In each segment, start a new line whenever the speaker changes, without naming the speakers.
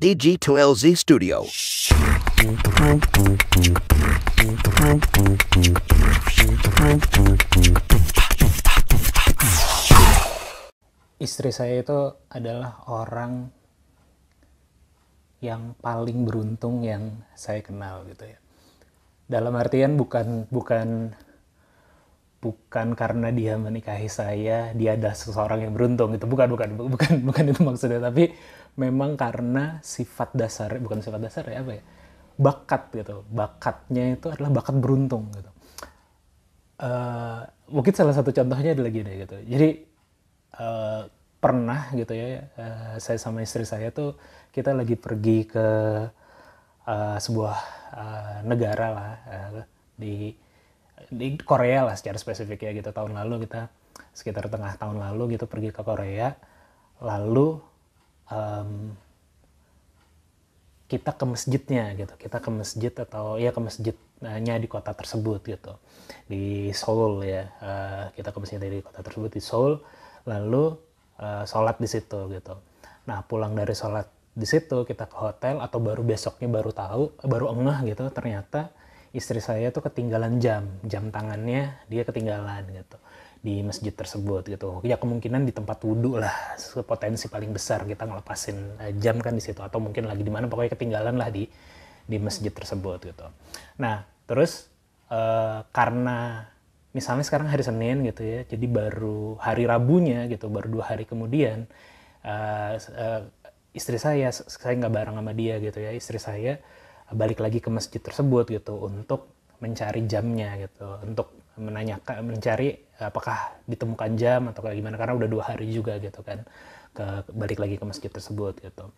DG 2 LZ Studio. Istri saya itu adalah orang yang paling beruntung yang saya kenal gitu ya. Dalam artian bukan bukan bukan karena dia menikahi saya, dia adalah seseorang yang beruntung itu Bukan bukan bukan bukan itu maksudnya, tapi memang karena sifat dasar bukan sifat dasar ya apa ya bakat gitu bakatnya itu adalah bakat beruntung gitu uh, mungkin salah satu contohnya adalah gini gitu jadi uh, pernah gitu ya uh, saya sama istri saya tuh kita lagi pergi ke uh, sebuah uh, negara lah uh, di di Korea lah secara spesifik ya gitu tahun lalu kita sekitar tengah tahun lalu gitu pergi ke Korea lalu um, kita ke masjidnya gitu kita ke masjid atau ya ke masjidnya di kota tersebut gitu di Seoul ya uh, kita ke masjid dari kota tersebut di Seoul lalu uh, sholat di situ gitu nah pulang dari sholat di situ kita ke hotel atau baru besoknya baru tahu baru engah gitu ternyata istri saya tuh ketinggalan jam jam tangannya dia ketinggalan gitu di masjid tersebut gitu ya kemungkinan di tempat wudhu lah potensi paling besar kita ngelepasin eh, jam kan di situ atau mungkin lagi di mana pokoknya ketinggalan lah di di masjid tersebut gitu nah terus eh, karena misalnya sekarang hari Senin gitu ya jadi baru hari Rabunya gitu baru dua hari kemudian eh, eh istri saya saya nggak bareng sama dia gitu ya istri saya balik lagi ke masjid tersebut gitu untuk mencari jamnya gitu untuk menanyakan mencari eh, apakah ditemukan jam atau kayak gimana karena udah dua hari juga gitu kan ke balik lagi ke masjid tersebut gitu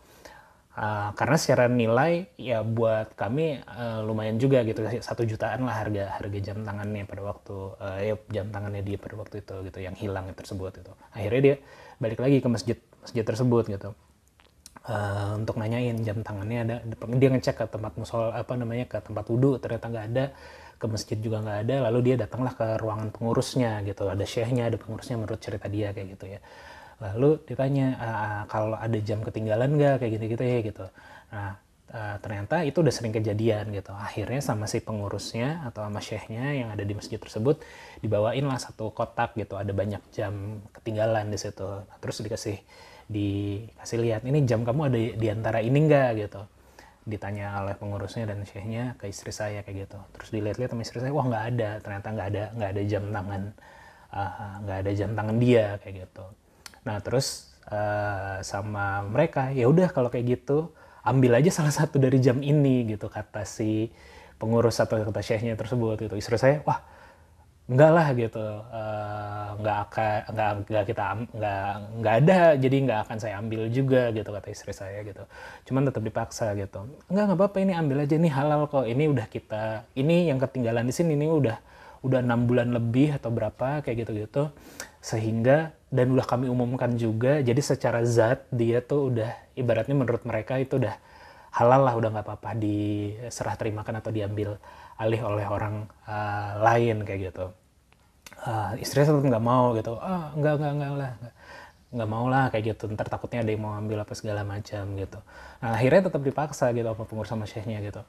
uh, karena secara nilai ya buat kami uh, lumayan juga gitu satu jutaan lah harga harga jam tangannya pada waktu uh, ya jam tangannya dia pada waktu itu gitu yang hilang tersebut itu akhirnya dia balik lagi ke masjid masjid tersebut gitu uh, untuk nanyain jam tangannya ada dia ngecek ke tempat musol apa namanya ke tempat wudhu ternyata nggak ada ke masjid juga nggak ada lalu dia datanglah ke ruangan pengurusnya gitu ada syekhnya ada pengurusnya menurut cerita dia kayak gitu ya lalu ditanya kalau ada jam ketinggalan nggak kayak gitu gitu ya gitu nah e, ternyata itu udah sering kejadian gitu. Akhirnya sama si pengurusnya atau sama syekhnya yang ada di masjid tersebut dibawain lah satu kotak gitu. Ada banyak jam ketinggalan di situ. terus dikasih dikasih lihat ini jam kamu ada di antara ini enggak gitu ditanya oleh pengurusnya dan syekhnya ke istri saya kayak gitu terus dilihat-lihat sama istri saya wah nggak ada ternyata nggak ada nggak ada jam tangan eh, nggak uh, ada jam tangan dia kayak gitu nah terus uh, sama mereka ya udah kalau kayak gitu ambil aja salah satu dari jam ini gitu kata si pengurus atau kata syekhnya tersebut itu istri saya wah enggak lah gitu uh, nggak akan enggak, enggak kita enggak enggak ada jadi enggak akan saya ambil juga gitu kata istri saya gitu cuman tetap dipaksa gitu enggak enggak apa-apa ini ambil aja ini halal kok ini udah kita ini yang ketinggalan di sini ini udah udah enam bulan lebih atau berapa kayak gitu gitu sehingga dan udah kami umumkan juga jadi secara zat dia tuh udah ibaratnya menurut mereka itu udah halal lah udah nggak apa-apa diserah terimakan atau diambil alih oleh orang uh, lain kayak gitu uh, saya tetap nggak mau gitu ah nggak nggak nggak lah nggak mau lah kayak gitu ntar takutnya ada yang mau ambil apa segala macam gitu nah, akhirnya tetap dipaksa gitu apa pengurus sama syekhnya gitu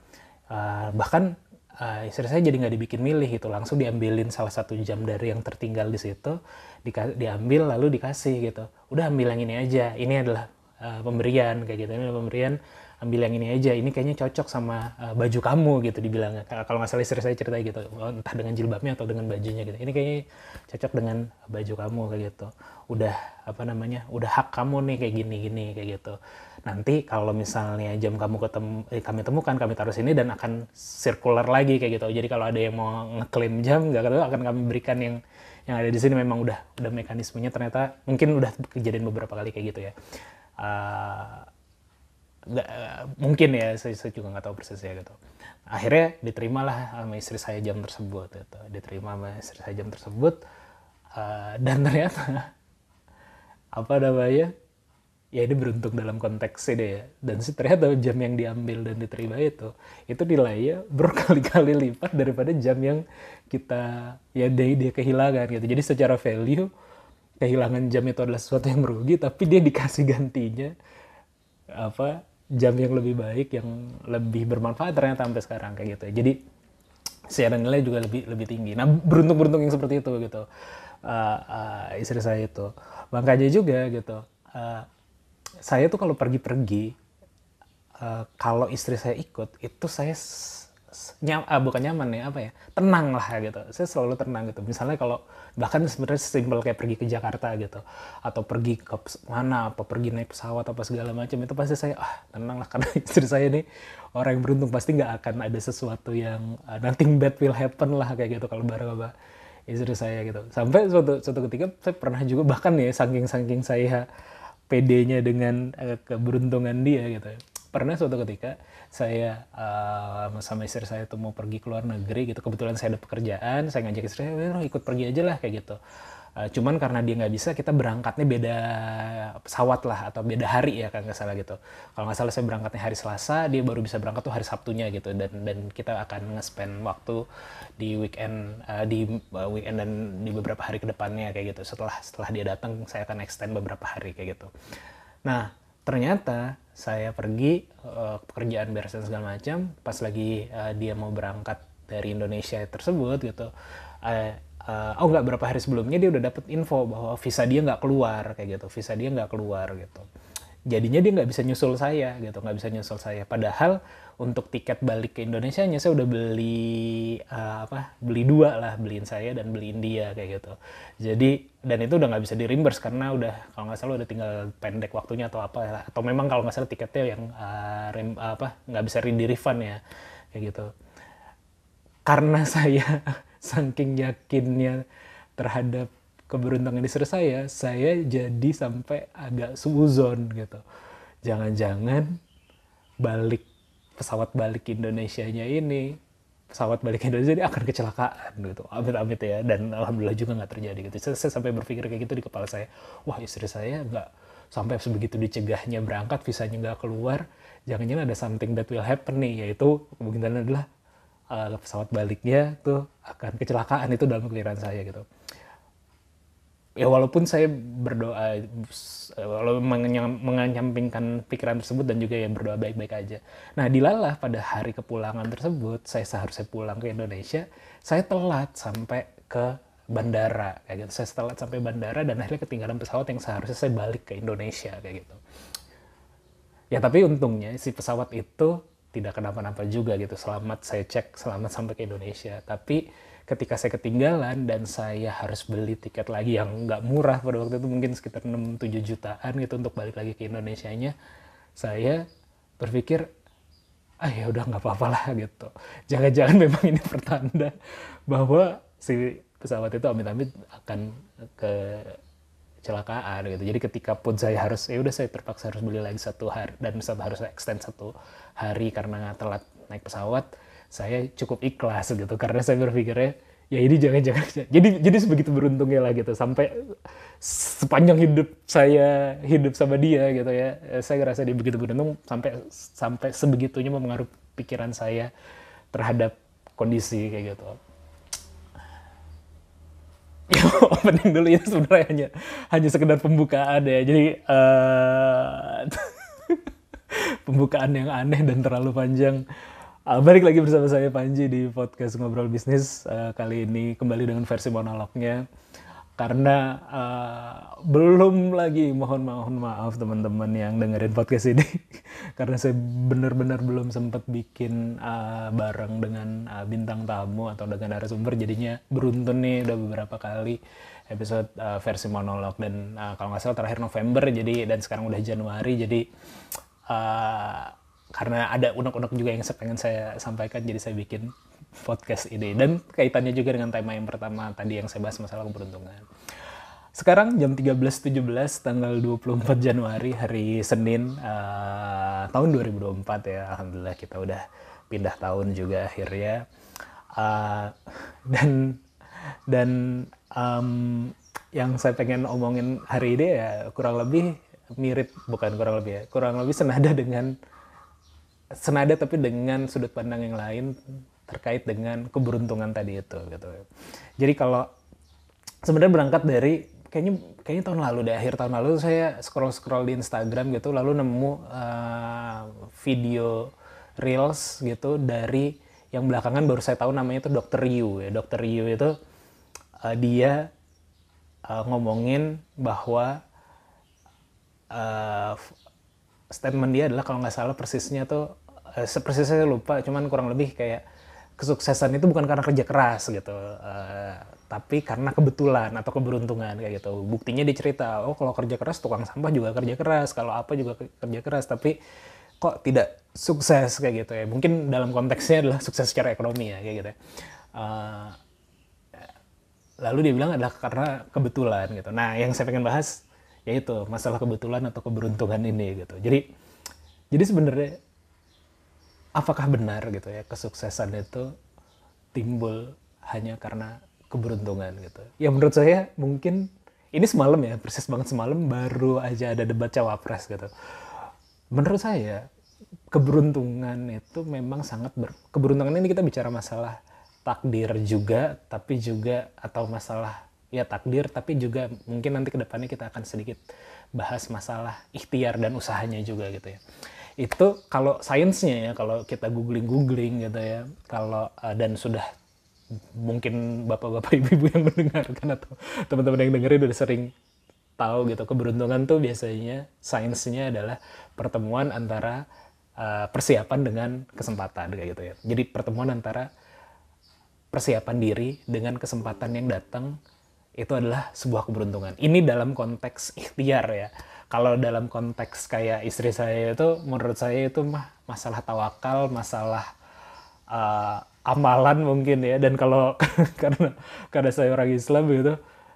uh, bahkan uh, istri saya jadi nggak dibikin milih gitu langsung diambilin salah satu jam dari yang tertinggal di situ di, diambil lalu dikasih gitu udah ambil yang ini aja ini adalah uh, pemberian kayak gitu ini adalah pemberian ambil yang ini aja ini kayaknya cocok sama uh, baju kamu gitu dibilangnya kalau nggak salah istri saya cerita gitu oh, entah dengan jilbabnya atau dengan bajunya gitu ini kayaknya cocok dengan baju kamu kayak gitu udah apa namanya udah hak kamu nih kayak gini gini kayak gitu nanti kalau misalnya jam kamu ketemu eh, kami temukan kami taruh sini dan akan circular lagi kayak gitu jadi kalau ada yang mau ngeklaim jam nggak ketahuan akan kami berikan yang yang ada di sini memang udah udah mekanismenya ternyata mungkin udah kejadian beberapa kali kayak gitu ya uh, gak, eh, mungkin ya saya, saya juga nggak tahu persis ya gitu akhirnya diterimalah sama istri saya jam tersebut gitu diterima sama istri saya jam tersebut uh, dan ternyata apa namanya ya ini beruntung dalam konteks ini ya dan sih ternyata jam yang diambil dan diterima itu itu nilainya berkali-kali lipat daripada jam yang kita ya dia, dia kehilangan gitu jadi secara value kehilangan jam itu adalah sesuatu yang merugi tapi dia dikasih gantinya apa jam yang lebih baik yang lebih bermanfaat ternyata sampai sekarang kayak gitu ya jadi siaran nilai juga lebih lebih tinggi nah beruntung beruntung yang seperti itu gitu uh, uh, istri saya itu makanya juga gitu uh, saya tuh kalau pergi-pergi uh, kalau istri saya ikut itu saya nyam, uh, bukan nyaman ya apa ya tenang lah gitu saya selalu tenang gitu misalnya kalau bahkan sebenarnya simpel kayak pergi ke Jakarta gitu atau pergi ke mana apa pergi naik pesawat apa segala macam itu pasti saya ah tenang lah karena istri saya ini orang yang beruntung pasti nggak akan ada sesuatu yang uh, nothing bad will happen lah kayak gitu kalau bareng apa istri saya gitu sampai suatu suatu ketika saya pernah juga bahkan ya saking saking saya pedenya dengan uh, keberuntungan dia gitu pernah suatu ketika saya uh, sama istri saya tuh mau pergi ke luar negeri gitu kebetulan saya ada pekerjaan saya ngajak istri saya ikut pergi aja lah kayak gitu uh, cuman karena dia nggak bisa kita berangkatnya beda pesawat lah atau beda hari ya kan nggak salah gitu kalau nggak salah saya berangkatnya hari Selasa dia baru bisa berangkat tuh hari Sabtunya gitu dan dan kita akan nge-spend waktu di weekend uh, di uh, weekend dan di beberapa hari kedepannya kayak gitu setelah setelah dia datang saya akan extend beberapa hari kayak gitu nah ternyata saya pergi uh, pekerjaan beres segala macam pas lagi uh, dia mau berangkat dari Indonesia tersebut gitu uh, uh, oh nggak berapa hari sebelumnya dia udah dapet info bahwa visa dia nggak keluar kayak gitu visa dia nggak keluar gitu jadinya dia nggak bisa nyusul saya gitu nggak bisa nyusul saya padahal untuk tiket balik ke Indonesia nya saya udah beli uh, apa beli dua lah beliin saya dan beliin dia kayak gitu jadi dan itu udah nggak bisa di reimburse karena udah kalau nggak salah udah tinggal pendek waktunya atau apa atau memang kalau nggak salah tiketnya yang uh, rem, uh, apa nggak bisa di refund ya kayak gitu karena saya saking yakinnya terhadap keberuntungan istri saya, saya jadi sampai agak suzon gitu. Jangan-jangan balik pesawat balik Indonesia-nya ini pesawat balik Indonesia ini akan kecelakaan gitu. Amit-amit ya. Dan alhamdulillah juga nggak terjadi gitu. Saya, saya sampai berpikir kayak gitu di kepala saya. Wah istri saya nggak sampai sebegitu dicegahnya berangkat, visanya nggak keluar. Jangan-jangan ada something that will happen nih. Yaitu kemungkinan adalah uh, pesawat baliknya tuh akan kecelakaan itu dalam keliran saya gitu ya walaupun saya berdoa walau mengenyampingkan pikiran tersebut dan juga yang berdoa baik-baik aja. Nah dilalah pada hari kepulangan tersebut saya seharusnya pulang ke Indonesia, saya telat sampai ke bandara kayak gitu. Saya telat sampai bandara dan akhirnya ketinggalan pesawat yang seharusnya saya balik ke Indonesia kayak gitu. Ya tapi untungnya si pesawat itu tidak kenapa-napa juga gitu. Selamat saya cek, selamat sampai ke Indonesia. Tapi ketika saya ketinggalan dan saya harus beli tiket lagi yang nggak murah pada waktu itu mungkin sekitar 6-7 jutaan gitu untuk balik lagi ke Indonesia nya saya berpikir ah ya udah nggak apa-apa lah gitu jangan-jangan memang ini pertanda bahwa si pesawat itu amit-amit akan ke kecelakaan gitu jadi ketika pun saya harus ya udah saya terpaksa harus beli lagi satu hari dan misalnya harus extend satu hari karena telat naik pesawat saya cukup ikhlas gitu karena saya berpikirnya ya ini jangan-jangan jadi jadi sebegitu beruntungnya lah gitu sampai sepanjang hidup saya hidup sama dia gitu ya saya ngerasa dia begitu beruntung sampai sampai sebegitunya mempengaruhi pikiran saya terhadap kondisi kayak gitu yang opening dulu ya sebenarnya hanya hanya sekedar pembukaan ya jadi uh, pembukaan yang aneh dan terlalu panjang Uh, balik lagi bersama saya Panji di podcast ngobrol bisnis uh, kali ini kembali dengan versi monolognya karena uh, belum lagi mohon mohon maaf teman-teman yang dengerin podcast ini karena saya benar-benar belum sempat bikin uh, bareng dengan uh, bintang tamu atau dengan narasumber jadinya beruntun nih udah beberapa kali episode uh, versi monolog dan uh, kalau nggak salah terakhir November jadi dan sekarang udah Januari jadi uh, karena ada unek-unek juga yang saya pengen saya sampaikan jadi saya bikin podcast ini dan kaitannya juga dengan tema yang pertama tadi yang saya bahas masalah keberuntungan. Sekarang jam 13.17 tanggal 24 Januari hari Senin uh, tahun 2024 ya alhamdulillah kita udah pindah tahun juga akhirnya uh, dan dan um, yang saya pengen omongin hari ini ya kurang lebih mirip bukan kurang lebih ya kurang lebih senada dengan senada tapi dengan sudut pandang yang lain terkait dengan keberuntungan tadi itu gitu. Jadi kalau sebenarnya berangkat dari kayaknya kayaknya tahun lalu deh akhir tahun lalu saya scroll scroll di Instagram gitu lalu nemu uh, video reels gitu dari yang belakangan baru saya tahu namanya itu Dr. Yu ya Dr. Yu itu uh, dia uh, ngomongin bahwa uh, statement dia adalah kalau nggak salah persisnya tuh Eh, persis saya lupa cuman kurang lebih kayak kesuksesan itu bukan karena kerja keras gitu uh, tapi karena kebetulan atau keberuntungan kayak gitu buktinya dia cerita oh kalau kerja keras tukang sampah juga kerja keras kalau apa juga kerja keras tapi kok tidak sukses kayak gitu ya mungkin dalam konteksnya adalah sukses secara ekonomi ya kayak gitu ya. Uh, lalu dia bilang adalah karena kebetulan gitu nah yang saya pengen bahas yaitu masalah kebetulan atau keberuntungan ini gitu jadi jadi sebenarnya apakah benar gitu ya kesuksesan itu timbul hanya karena keberuntungan gitu. Ya menurut saya mungkin ini semalam ya persis banget semalam baru aja ada debat cawapres gitu. Menurut saya keberuntungan itu memang sangat ber keberuntungan ini kita bicara masalah takdir juga tapi juga atau masalah ya takdir tapi juga mungkin nanti kedepannya kita akan sedikit bahas masalah ikhtiar dan usahanya juga gitu ya itu kalau sainsnya ya kalau kita googling googling gitu ya kalau uh, dan sudah mungkin bapak-bapak ibu-ibu yang mendengarkan atau teman-teman yang dengerin udah sering tahu gitu keberuntungan tuh biasanya sainsnya adalah pertemuan antara uh, persiapan dengan kesempatan kayak gitu ya jadi pertemuan antara persiapan diri dengan kesempatan yang datang itu adalah sebuah keberuntungan ini dalam konteks ikhtiar ya kalau dalam konteks kayak istri saya itu menurut saya itu mah masalah tawakal masalah uh, amalan mungkin ya dan kalau karena karena saya orang Islam gitu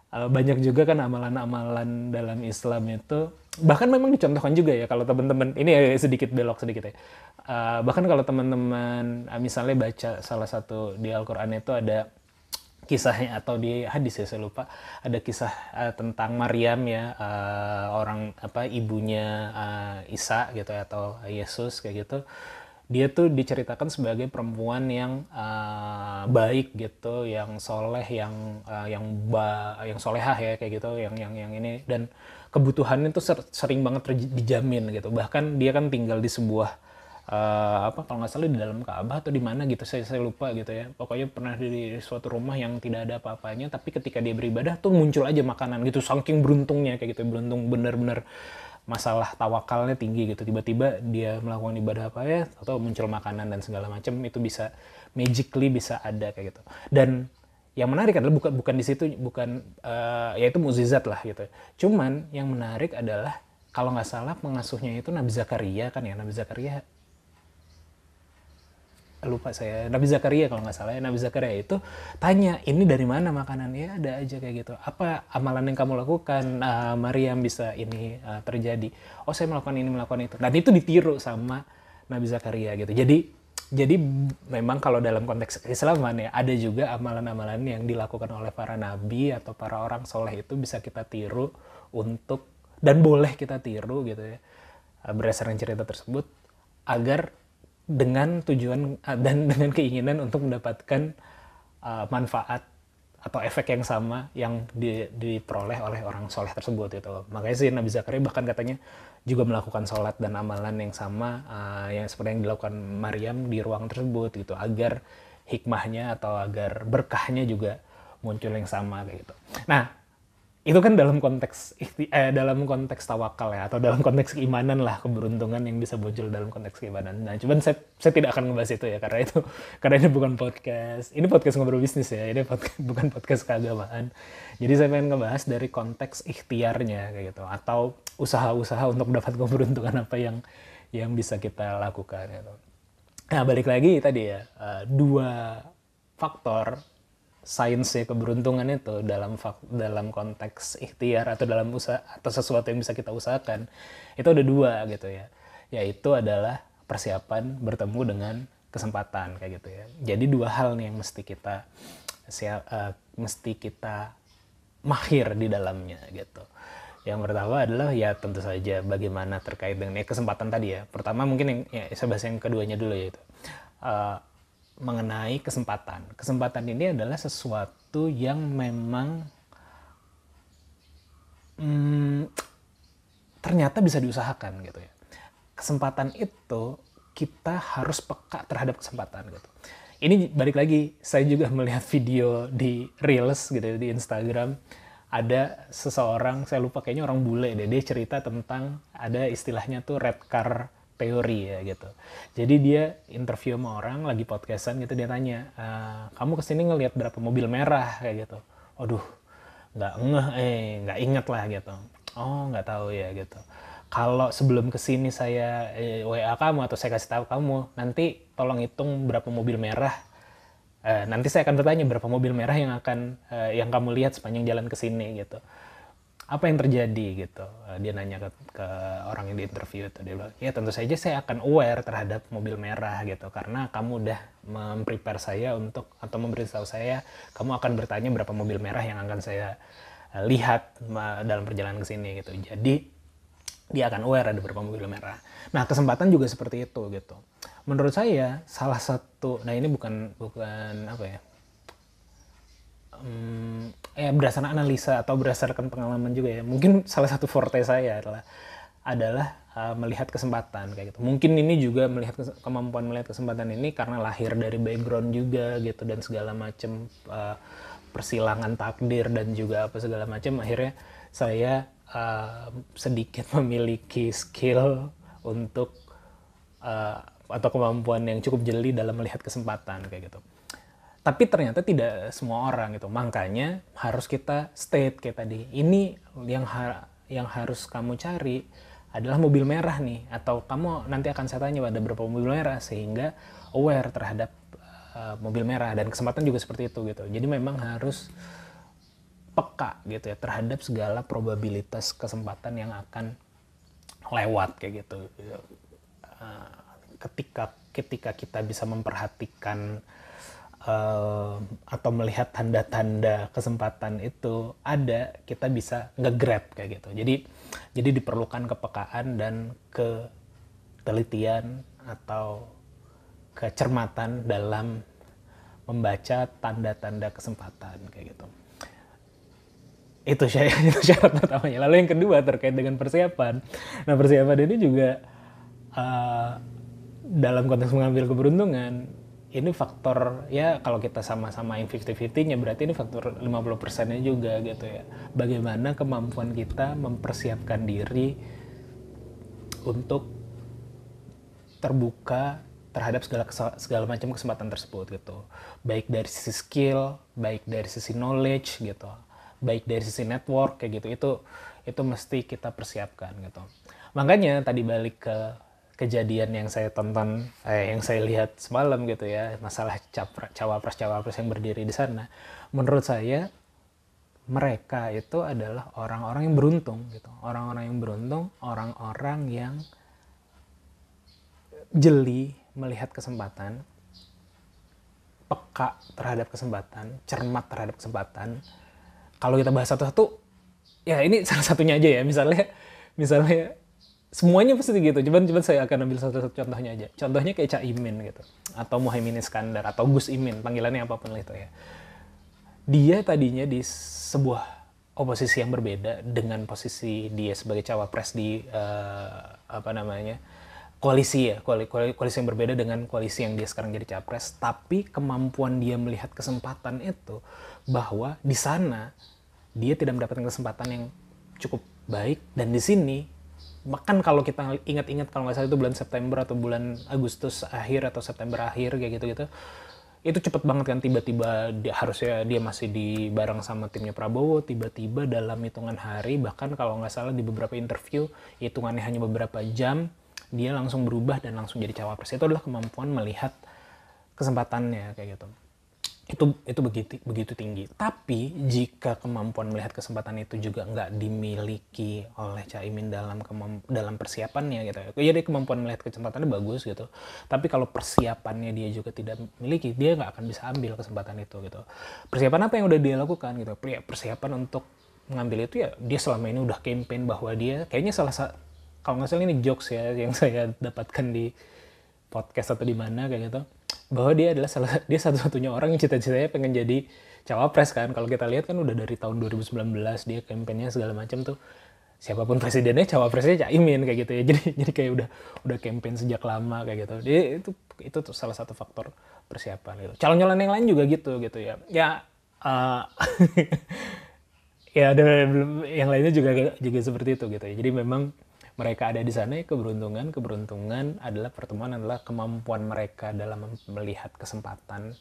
uh, banyak juga kan amalan-amalan dalam Islam itu bahkan memang dicontohkan juga ya kalau teman-teman ini ya sedikit belok sedikit ya uh, bahkan kalau teman-teman uh, misalnya baca salah satu di Al-Quran itu ada kisahnya atau di hadis ya saya lupa ada kisah uh, tentang Maryam ya uh, orang apa ibunya uh, Isa gitu ya, atau Yesus kayak gitu dia tuh diceritakan sebagai perempuan yang uh, baik gitu yang soleh yang uh, yang ba yang solehah ya kayak gitu yang yang yang ini dan kebutuhannya tuh sering banget dijamin gitu bahkan dia kan tinggal di sebuah uh, apa kalau nggak salah di dalam Ka'bah atau di mana gitu saya saya lupa gitu ya pokoknya pernah di, suatu rumah yang tidak ada apa-apanya tapi ketika dia beribadah tuh muncul aja makanan gitu saking beruntungnya kayak gitu beruntung bener-bener masalah tawakalnya tinggi gitu tiba-tiba dia melakukan ibadah apa ya atau muncul makanan dan segala macam itu bisa magically bisa ada kayak gitu dan yang menarik adalah bukan bukan di situ bukan uh, yaitu mukjizat lah gitu cuman yang menarik adalah kalau nggak salah pengasuhnya itu Nabi Zakaria kan ya Nabi Zakaria lupa saya Nabi Zakaria kalau nggak salah ya Nabi Zakaria itu tanya ini dari mana makanannya ada aja kayak gitu apa amalan yang kamu lakukan uh, Maryam bisa ini uh, terjadi oh saya melakukan ini melakukan itu dan itu ditiru sama Nabi Zakaria gitu jadi jadi memang kalau dalam konteks keislaman ya ada juga amalan-amalan yang dilakukan oleh para nabi atau para orang soleh itu bisa kita tiru untuk dan boleh kita tiru gitu ya eh, berdasarkan cerita tersebut agar dengan tujuan eh, dan dengan keinginan untuk mendapatkan eh, manfaat atau efek yang sama yang di, diperoleh oleh orang soleh tersebut itu makanya sih Nabi Zakaria bahkan katanya juga melakukan sholat dan amalan yang sama uh, yang seperti yang dilakukan Maryam di ruang tersebut gitu agar hikmahnya atau agar berkahnya juga muncul yang sama kayak gitu nah itu kan dalam konteks eh, dalam konteks tawakal ya atau dalam konteks keimanan lah keberuntungan yang bisa muncul dalam konteks keimanan. Nah, cuman saya saya tidak akan ngebahas itu ya karena itu karena ini bukan podcast. Ini podcast ngobrol bisnis ya. Ini podcast, bukan podcast keagamaan. Jadi saya pengen ngebahas dari konteks ikhtiarnya kayak gitu atau usaha-usaha untuk dapat keberuntungan apa yang yang bisa kita lakukan gitu. Nah, balik lagi tadi ya. Eh, dua faktor sains ya keberuntungan itu dalam fak, dalam konteks ikhtiar atau dalam usaha atau sesuatu yang bisa kita usahakan itu ada dua gitu ya yaitu adalah persiapan bertemu dengan kesempatan kayak gitu ya jadi dua hal nih yang mesti kita siap uh, eh, mesti kita mahir di dalamnya gitu yang pertama adalah ya tentu saja bagaimana terkait dengan ya, kesempatan tadi ya pertama mungkin yang ya saya bahas yang keduanya dulu yaitu uh, mengenai kesempatan. Kesempatan ini adalah sesuatu yang memang hmm, ternyata bisa diusahakan gitu ya. Kesempatan itu kita harus peka terhadap kesempatan gitu. Ini balik lagi, saya juga melihat video di Reels gitu ya, di Instagram ada seseorang saya lupa kayaknya orang bule deh dia cerita tentang ada istilahnya tuh red car teori ya gitu. Jadi dia interview sama orang lagi podcastan gitu dia tanya, e, kamu kesini ngelihat berapa mobil merah kayak gitu. Aduh, nggak ngeh, eh nggak inget lah gitu. Oh nggak tahu ya gitu. Kalau sebelum kesini saya eh, WA kamu atau saya kasih tahu kamu, nanti tolong hitung berapa mobil merah. Eh, nanti saya akan bertanya berapa mobil merah yang akan eh, yang kamu lihat sepanjang jalan kesini gitu apa yang terjadi gitu eh, dia nanya ke, ke orang yang diinterview itu dia bilang ya tentu saja saya akan aware terhadap mobil merah gitu karena kamu udah memprepare saya untuk atau memberitahu saya kamu akan bertanya berapa mobil merah yang akan saya eh, lihat dalam perjalanan ke sini gitu jadi dia akan aware ada berapa mobil merah nah kesempatan juga seperti itu gitu menurut saya salah satu nah ini bukan bukan apa ya um, ya berdasarkan analisa atau berdasarkan pengalaman juga ya mungkin salah satu forte saya adalah adalah uh, melihat kesempatan kayak gitu mungkin ini juga melihat kemampuan melihat kesempatan ini karena lahir dari background juga gitu dan segala macam uh, eh, persilangan takdir dan juga apa segala macam akhirnya saya uh, sedikit memiliki skill untuk uh, atau kemampuan yang cukup jeli dalam melihat kesempatan kayak gitu tapi ternyata tidak semua orang gitu makanya harus kita state kayak tadi ini yang har yang harus kamu cari adalah mobil merah nih atau kamu nanti akan saya tanya ada berapa mobil merah sehingga aware terhadap uh, mobil merah dan kesempatan juga seperti itu gitu jadi memang harus peka gitu ya terhadap segala probabilitas kesempatan yang akan lewat kayak gitu uh, ketika ketika kita bisa memperhatikan Eh, atau melihat tanda-tanda kesempatan itu ada kita bisa ngegrab kayak gitu jadi jadi diperlukan kepekaan dan ketelitian atau kecermatan dalam membaca tanda-tanda kesempatan kayak gitu itu syarat, itu syarat pertamanya lalu yang kedua terkait dengan persiapan nah persiapan ini juga uh, dalam konteks mengambil keberuntungan ini faktor ya kalau kita sama-samain 50-50-nya berarti ini faktor 50 persennya juga gitu ya. Bagaimana kemampuan kita mempersiapkan diri untuk terbuka terhadap segala segala macam kesempatan tersebut gitu. Baik dari sisi skill, baik dari sisi knowledge gitu. Baik dari sisi network kayak gitu. Itu itu mesti kita persiapkan gitu. Makanya tadi balik ke kejadian yang saya tonton eh, yang saya lihat semalam gitu ya masalah cawapres cawapres yang berdiri di sana menurut saya mereka itu adalah orang-orang yang beruntung gitu orang-orang yang beruntung orang-orang yang jeli melihat kesempatan peka terhadap kesempatan cermat terhadap kesempatan kalau kita bahas satu-satu ya ini salah satunya aja ya misalnya misalnya semuanya pasti gitu cuman cuman saya akan ambil satu-satu contohnya aja contohnya kayak Cak Imin gitu atau Muhaimin Iskandar atau Gus Imin panggilannya apapun lah itu ya dia tadinya di sebuah oposisi yang berbeda dengan posisi dia sebagai cawapres di uh, apa namanya koalisi ya koalisi, koalisi yang berbeda dengan koalisi yang dia sekarang jadi capres tapi kemampuan dia melihat kesempatan itu bahwa di sana dia tidak mendapatkan kesempatan yang cukup baik dan di sini bahkan kalau kita ingat-ingat kalau nggak salah itu bulan September atau bulan Agustus akhir atau September akhir kayak gitu-gitu itu cepet banget kan tiba-tiba dia, harusnya dia masih di bareng sama timnya Prabowo tiba-tiba dalam hitungan hari bahkan kalau nggak salah di beberapa interview hitungannya hanya beberapa jam dia langsung berubah dan langsung jadi cawapres itu adalah kemampuan melihat kesempatannya kayak gitu itu itu begitu begitu tinggi. Tapi jika kemampuan melihat kesempatan itu juga nggak dimiliki oleh caimin dalam dalam persiapannya gitu. Ya. Jadi kemampuan melihat kesempatannya bagus gitu. Tapi kalau persiapannya dia juga tidak miliki, dia nggak akan bisa ambil kesempatan itu gitu. Persiapan apa yang udah dia lakukan gitu? Persiapan untuk mengambil itu ya dia selama ini udah campaign bahwa dia kayaknya salah satu kalau nggak salah ini jokes ya yang saya dapatkan di podcast atau di mana kayak gitu bahwa dia adalah salah dia satu-satunya orang yang cita-citanya pengen jadi cawapres kan kalau kita lihat kan udah dari tahun 2019 dia kampanyenya segala macam tuh siapapun presidennya cawapresnya caimin kayak gitu ya jadi jadi kayak udah udah kampanye sejak lama kayak gitu dia itu itu tuh salah satu faktor persiapan gitu calon-calon yang lain juga gitu gitu ya ya uh, ya ada yang lainnya juga juga seperti itu gitu ya jadi memang mereka ada di sana ya, keberuntungan keberuntungan adalah pertemuan adalah kemampuan mereka dalam melihat kesempatan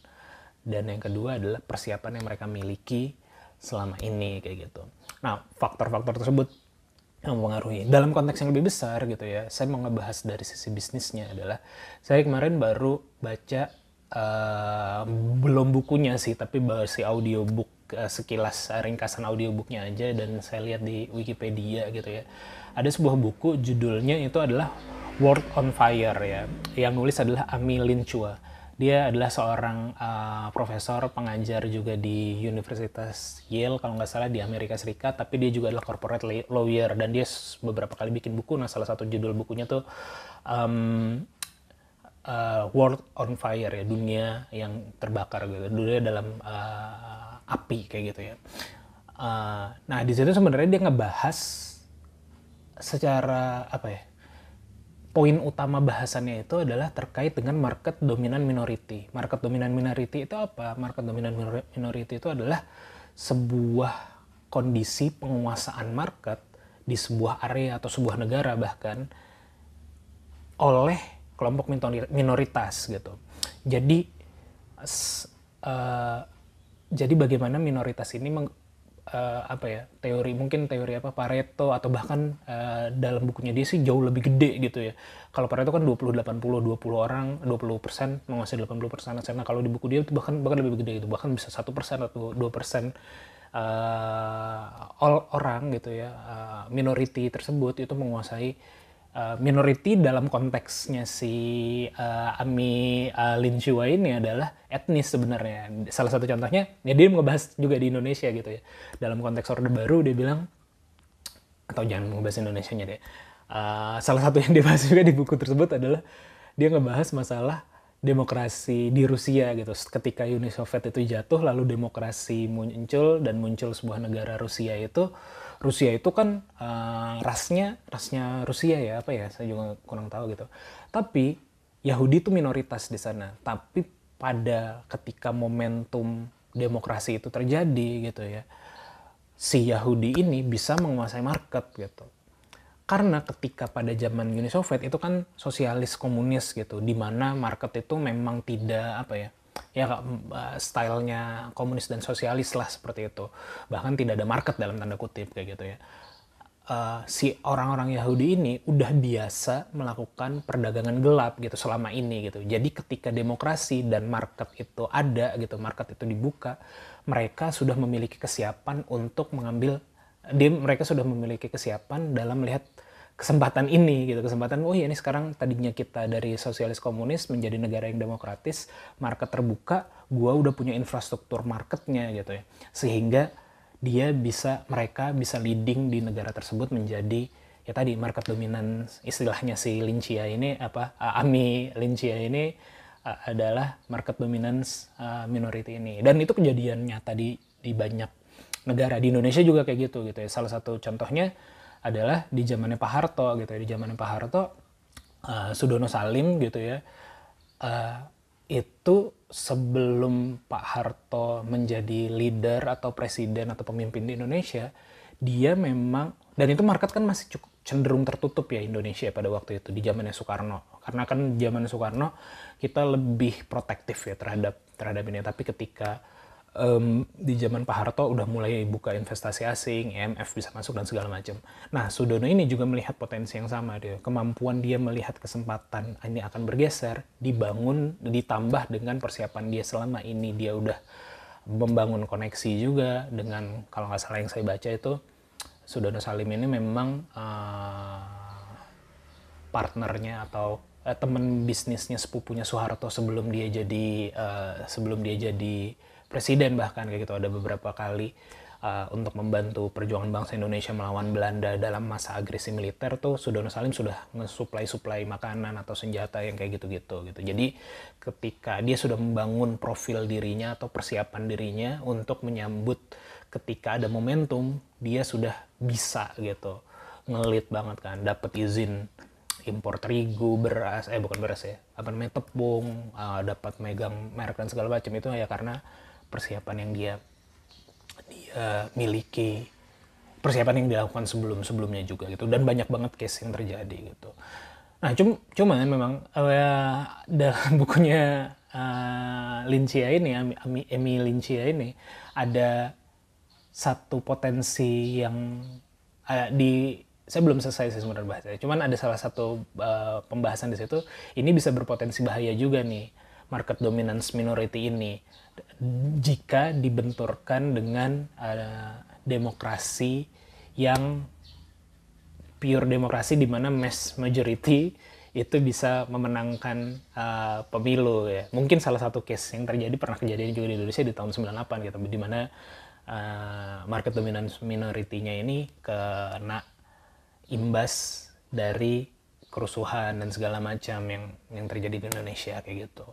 dan yang kedua adalah persiapan yang mereka miliki selama ini kayak gitu nah faktor-faktor tersebut yang mempengaruhi dalam konteks yang lebih besar gitu ya saya mau ngebahas dari sisi bisnisnya adalah saya kemarin baru baca uh, belum bukunya sih tapi si audiobook uh, sekilas ringkasan audiobooknya aja dan saya lihat di Wikipedia gitu ya ada sebuah buku judulnya itu adalah World on Fire ya. Yang nulis adalah Ami Lin Chua. Dia adalah seorang uh, profesor pengajar juga di Universitas Yale kalau nggak salah di Amerika Serikat, tapi dia juga adalah corporate lawyer dan dia beberapa kali bikin buku. Nah, salah satu judul bukunya tuh um, uh, World on Fire ya, dunia yang terbakar gitu, dunia dalam uh, api kayak gitu ya. Uh, nah, di situ sebenarnya dia ngebahas secara apa ya poin utama bahasannya itu adalah terkait dengan market dominan minority. Market dominan minority itu apa? Market dominan minority itu adalah sebuah kondisi penguasaan market di sebuah area atau sebuah negara bahkan oleh kelompok minoritas gitu. Jadi uh, jadi bagaimana minoritas ini uh, apa ya teori mungkin teori apa Pareto atau bahkan uh, dalam bukunya dia sih jauh lebih gede gitu ya. Kalau Pareto kan 20 80 20 orang 20 persen menguasai 80 persen nah, kalau di buku dia itu bahkan bahkan lebih gede itu bahkan bisa satu persen atau dua persen uh, eh, all orang gitu ya uh, minority tersebut itu menguasai Eh, minority dalam konteksnya si uh, Ami uh, Lin Chua ini adalah etnis sebenarnya. Salah satu contohnya, ya dia ngebahas juga di Indonesia gitu ya. Dalam konteks Orde Baru dia bilang, atau jangan ngebahas Indonesia-nya deh. Uh, salah satu yang dibahas juga di buku tersebut adalah dia ngebahas masalah demokrasi di Rusia gitu. Ketika Uni Soviet itu jatuh, lalu demokrasi muncul dan muncul sebuah negara Rusia itu Rusia itu kan uh, rasnya rasnya Rusia ya apa ya saya juga kurang tahu gitu tapi Yahudi itu minoritas di sana tapi pada ketika momentum demokrasi itu terjadi gitu ya si Yahudi ini bisa menguasai market gitu karena ketika pada zaman Uni Soviet itu kan sosialis komunis gitu di mana market itu memang tidak apa ya ya stylenya komunis dan sosialis lah seperti itu bahkan tidak ada market dalam tanda kutip kayak gitu ya uh, si orang-orang Yahudi ini udah biasa melakukan perdagangan gelap gitu selama ini gitu. Jadi ketika demokrasi dan market itu ada gitu, market itu dibuka, mereka sudah memiliki kesiapan untuk mengambil dia mereka sudah memiliki kesiapan dalam melihat kesempatan ini gitu kesempatan oh ya ini sekarang tadinya kita dari sosialis komunis menjadi negara yang demokratis market terbuka gua udah punya infrastruktur marketnya gitu ya sehingga dia bisa mereka bisa leading di negara tersebut menjadi ya tadi market dominan istilahnya si Lincia ini apa Ami Lincia ini adalah market dominance uh, minority ini dan itu kejadiannya tadi di banyak negara di Indonesia juga kayak gitu gitu ya salah satu contohnya adalah di zamannya Pak Harto gitu ya di zamannya Pak Harto uh, Sudono Salim gitu ya uh, itu sebelum Pak Harto menjadi leader atau presiden atau pemimpin di Indonesia dia memang dan itu market kan masih cukup cenderung tertutup ya Indonesia pada waktu itu di zamannya Soekarno karena kan zaman Soekarno kita lebih protektif ya terhadap terhadap ini tapi ketika um, di zaman Pak Harto udah mulai buka investasi asing, IMF e bisa masuk dan segala macam. Nah, Sudono ini juga melihat potensi yang sama dia. Kemampuan dia melihat kesempatan ini akan bergeser, dibangun, ditambah dengan persiapan dia selama ini dia udah membangun koneksi juga dengan kalau nggak salah yang saya baca itu Sudono Salim ini memang uh, partnernya atau uh, eh, teman bisnisnya sepupunya Soeharto sebelum dia jadi uh, sebelum dia jadi presiden bahkan kayak gitu ada beberapa kali uh, untuk membantu perjuangan bangsa Indonesia melawan Belanda dalam masa agresi militer tuh Sudono Salim sudah ngesuplai-suplai makanan atau senjata yang kayak gitu-gitu gitu. Jadi ketika dia sudah membangun profil dirinya atau persiapan dirinya untuk menyambut ketika ada momentum dia sudah bisa gitu ngelit banget kan dapat izin impor terigu beras eh bukan beras ya apa namanya tepung uh, dapat megang merek dan segala macam itu ya karena persiapan yang dia dia miliki persiapan yang dilakukan sebelum sebelumnya juga gitu dan banyak banget case yang terjadi gitu nah cum cuman memang uh, dalam bukunya uh, eh, Lincia ini Ami, Emi Lincia ini ada satu potensi yang uh, di saya belum selesai sih sebenarnya bahasanya. Cuman ada salah satu uh, pembahasan di situ ini bisa berpotensi bahaya juga nih market dominance minority ini jika dibenturkan dengan uh, demokrasi yang pure demokrasi di mana mass majority itu bisa memenangkan uh, pemilu ya. Mungkin salah satu case yang terjadi pernah kejadian juga di Indonesia di tahun 98 gitu di mana uh, market dominance minority-nya ini kena imbas dari kerusuhan dan segala macam yang yang terjadi di Indonesia kayak gitu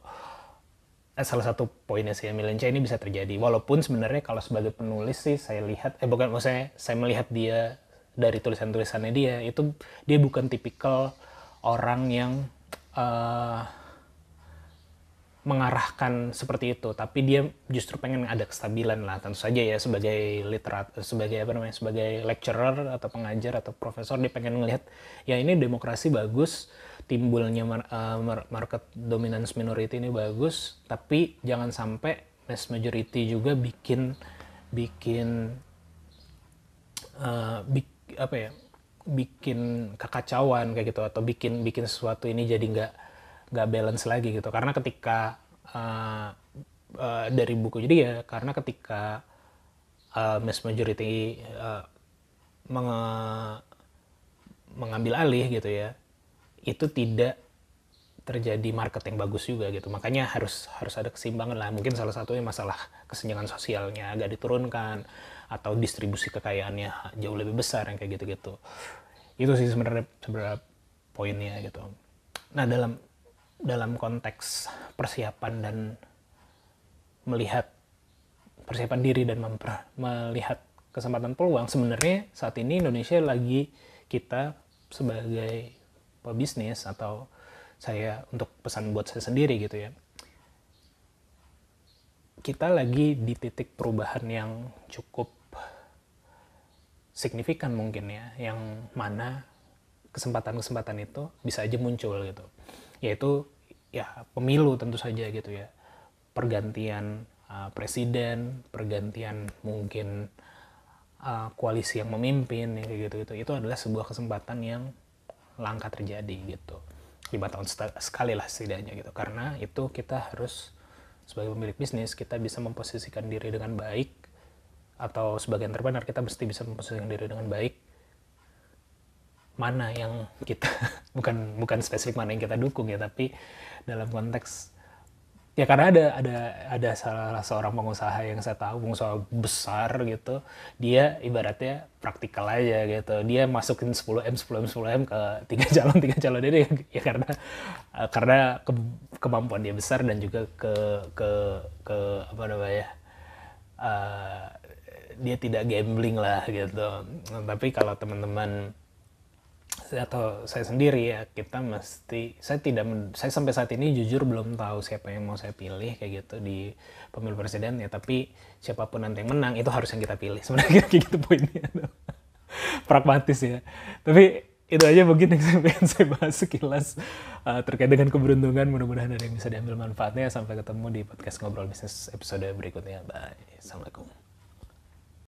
eh, salah satu poinnya sih Milenca ini bisa terjadi walaupun sebenarnya kalau sebagai penulis sih saya lihat eh bukan maksudnya saya melihat dia dari tulisan-tulisannya dia itu dia bukan tipikal orang yang uh, mengarahkan seperti itu tapi dia justru pengen ada kestabilan lah tentu saja ya sebagai literat sebagai apa namanya sebagai lecturer atau pengajar atau profesor dia pengen ngelihat ya ini demokrasi bagus timbulnya mar eh, market dominance minority ini bagus tapi jangan sampai mass majority juga bikin bikin uh, bik, apa ya bikin kekacauan kayak gitu atau bikin bikin sesuatu ini jadi nggak nggak balance lagi gitu karena ketika uh, uh, dari buku jadi ya karena ketika uh, eh, mass majority uh, menge mengambil alih gitu ya itu tidak terjadi market yang bagus juga gitu makanya harus harus ada keseimbangan lah mungkin salah satunya masalah kesenjangan sosialnya agak diturunkan atau distribusi kekayaannya jauh lebih besar yang kayak gitu-gitu itu sih sebenarnya sebenarnya poinnya gitu nah dalam dalam konteks persiapan dan melihat persiapan diri dan memper, melihat kesempatan peluang sebenarnya saat ini Indonesia lagi kita sebagai pebisnis atau saya untuk pesan buat saya sendiri gitu ya kita lagi di titik perubahan yang cukup signifikan mungkin ya yang mana kesempatan-kesempatan itu bisa aja muncul gitu yaitu ya pemilu tentu saja gitu ya pergantian uh, presiden pergantian mungkin uh, koalisi yang memimpin kayak gitu gitu itu adalah sebuah kesempatan yang langka terjadi gitu lima tahun sekali lah setidaknya gitu karena itu kita harus sebagai pemilik bisnis kita bisa memposisikan diri dengan baik atau sebagai entrepreneur kita mesti bisa memposisikan diri dengan baik mana yang kita bukan bukan spesifik mana yang kita dukung ya tapi dalam konteks ya karena ada ada ada salah seorang pengusaha yang saya tahu pengusaha besar gitu dia ibaratnya praktikal aja gitu dia masukin 10 m 10 m 10 m ke tiga calon tiga calon ini ya karena karena ke, kemampuan dia besar dan juga ke ke ke apa namanya uh, dia tidak gambling lah gitu tapi kalau teman-teman atau saya sendiri ya kita mesti saya tidak saya sampai saat ini jujur belum tahu siapa yang mau saya pilih kayak gitu di pemilu presiden ya tapi siapapun nanti yang menang itu harus yang kita pilih sebenarnya kayak gitu poinnya pragmatis ya tapi itu aja mungkin yang saya ingin saya bahas sekilas uh, terkait dengan keberuntungan mudah-mudahan ada yang bisa diambil manfaatnya sampai ketemu di podcast ngobrol bisnis episode berikutnya bye assalamualaikum